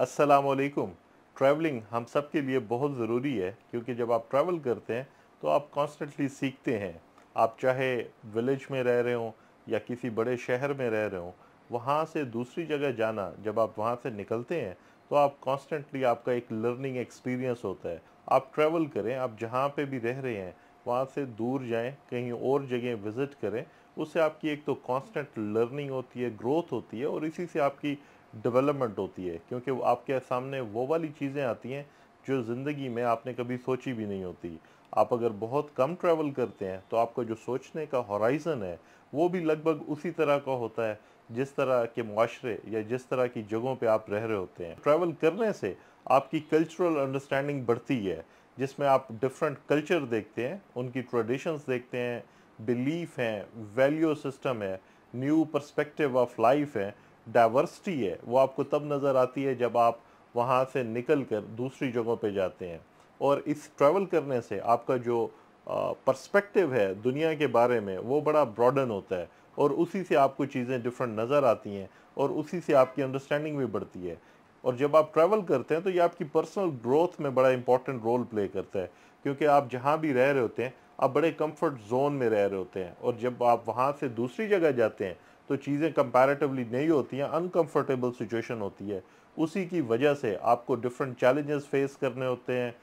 वालेकुम ट्रैवलिंग हम सब के लिए बहुत ज़रूरी है क्योंकि जब आप ट्रैवल करते हैं तो आप कॉन्स्टेंटली सीखते हैं आप चाहे विलेज में रह रहे हों या किसी बड़े शहर में रह रहे हों वहाँ से दूसरी जगह जाना जब आप वहाँ से निकलते हैं तो आप कॉन्स्टेंटली आपका एक लर्निंग एक्सपीरियंस होता है आप ट्रैवल करें आप जहाँ पे भी रह रहे हैं वहाँ से दूर जाएं कहीं और जगह विज़िट करें उससे आपकी एक तो कांस्टेंट लर्निंग होती है ग्रोथ होती है और इसी से आपकी डेवलपमेंट होती है क्योंकि आपके सामने वो वाली चीज़ें आती हैं जो ज़िंदगी में आपने कभी सोची भी नहीं होती आप अगर बहुत कम ट्रैवल करते हैं तो आपका जो सोचने का हॉराइज़न है वो भी लगभग उसी तरह का होता है जिस तरह के माशरे या जिस तरह की जगहों पे आप रह रहे होते हैं ट्रैवल करने से आपकी कल्चरल अंडरस्टैंडिंग बढ़ती है जिसमें आप डिफरेंट कल्चर देखते हैं उनकी ट्रेडिशंस देखते हैं बिलीफ हैं वैल्यू सिस्टम है न्यू परस्पेक्टिव ऑफ लाइफ है डाइवर्सिटी है वो आपको तब नज़र आती है जब आप वहाँ से निकल कर दूसरी जगहों पे जाते हैं और इस ट्रैवल करने से आपका जो पर्सपेक्टिव है दुनिया के बारे में वो बड़ा ब्रॉडन होता है और उसी से आपको चीज़ें डिफरेंट नज़र आती हैं और उसी से आपकी अंडरस्टैंडिंग भी बढ़ती है और जब आप ट्रैवल करते हैं तो ये आपकी पर्सनल ग्रोथ में बड़ा इंपॉर्टेंट रोल प्ले करता है क्योंकि आप जहाँ भी रह रहे होते हैं आप बड़े कंफर्ट जोन में रह रहे होते हैं और जब आप वहाँ से दूसरी जगह जाते हैं तो चीज़ें कंपैरेटिवली नहीं होती हैं अनकंफर्टेबल सिचुएशन होती है उसी की वजह से आपको डिफरेंट चैलेंजेस फेस करने होते हैं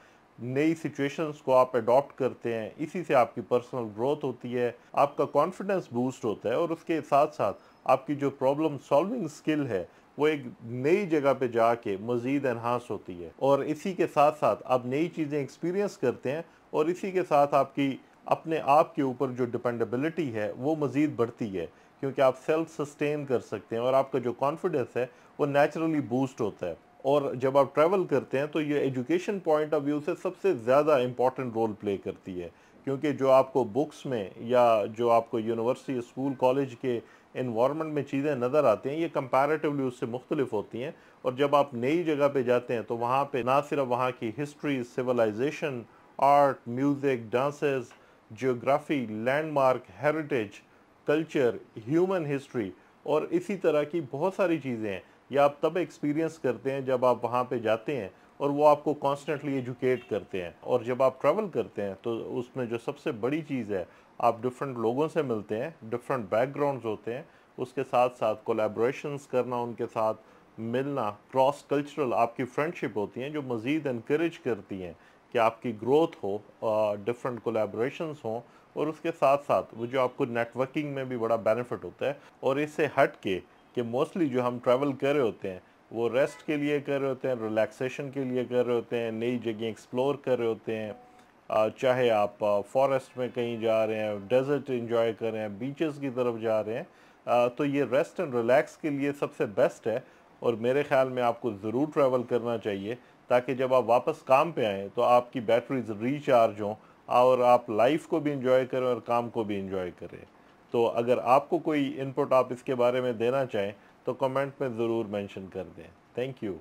नई सिचुएशंस को आप अडॉप्ट करते हैं इसी से आपकी पर्सनल ग्रोथ होती है आपका कॉन्फिडेंस बूस्ट होता है और उसके साथ साथ आपकी जो प्रॉब्लम सॉल्विंग स्किल है वो एक नई जगह पे जाके मज़ीद एनहांस होती है और इसी के साथ साथ आप नई चीज़ें एक्सपीरियंस करते हैं और इसी के साथ आपकी अपने आप के ऊपर जो डिपेंडेबिलिटी है वो मज़ीद बढ़ती है क्योंकि आप सेल्फ सस्टेन कर सकते हैं और आपका जो कॉन्फिडेंस है वो नेचुरली बूस्ट होता है और जब आप ट्रैवल करते हैं तो ये एजुकेशन पॉइंट ऑफ व्यू से सबसे ज़्यादा इम्पॉर्टेंट रोल प्ले करती है क्योंकि जो आपको बुक्स में या जो आपको यूनिवर्सिटी स्कूल कॉलेज के इन्वामेंट में चीज़ें नज़र आती हैं ये कंपैरेटिवली उससे मुख्तलिफ होती हैं और जब आप नई जगह पे जाते हैं तो वहाँ पे ना सिर्फ वहाँ की history civilisation art music dances geography landmark heritage culture human history और इसी तरह की बहुत सारी चीज़ें हैं या आप तब एक्सपीरियंस करते हैं जब आप वहाँ पे जाते हैं और वो आपको कॉन्स्टेंटली एजुकेट करते हैं और जब आप ट्रैवल करते हैं तो उसमें जो सबसे बड़ी चीज़ है आप डिफरेंट लोगों से मिलते हैं डिफरेंट बैकग्राउंड्स होते हैं उसके साथ साथ कोलेब्रेशंस करना उनके साथ मिलना क्रॉस कल्चरल आपकी फ्रेंडशिप होती हैं जो मज़ीद इनक्रेज करती हैं कि आपकी ग्रोथ हो डिफरेंट कोलेब्रेशन हों और उसके साथ साथ वो जो आपको नेटवर्किंग में भी बड़ा बेनिफिट होता है और इससे हट के कि मोस्टली जो हम ट्रैवल कर रहे होते हैं वो रेस्ट के लिए कर रहे होते हैं रिलैक्सेशन के लिए कर रहे होते हैं नई जगह एक्सप्लोर कर रहे होते हैं चाहे आप फॉरेस्ट में कहीं जा रहे हैं डेजर्ट इंजॉय कर रहे हैं बीचेस की तरफ जा रहे हैं तो ये रेस्ट एंड रिलैक्स के लिए सबसे बेस्ट है और मेरे ख्याल में आपको ज़रूर ट्रैवल करना चाहिए ताकि जब आप वापस काम पे आएँ तो आपकी बैटरीज रिचार्ज हों और आप लाइफ को भी इंजॉय करें और काम को भी इंजॉय करें तो अगर आपको कोई इनपुट आप इसके बारे में देना चाहें तो कमेंट में ज़रूर मेंशन कर दें थैंक यू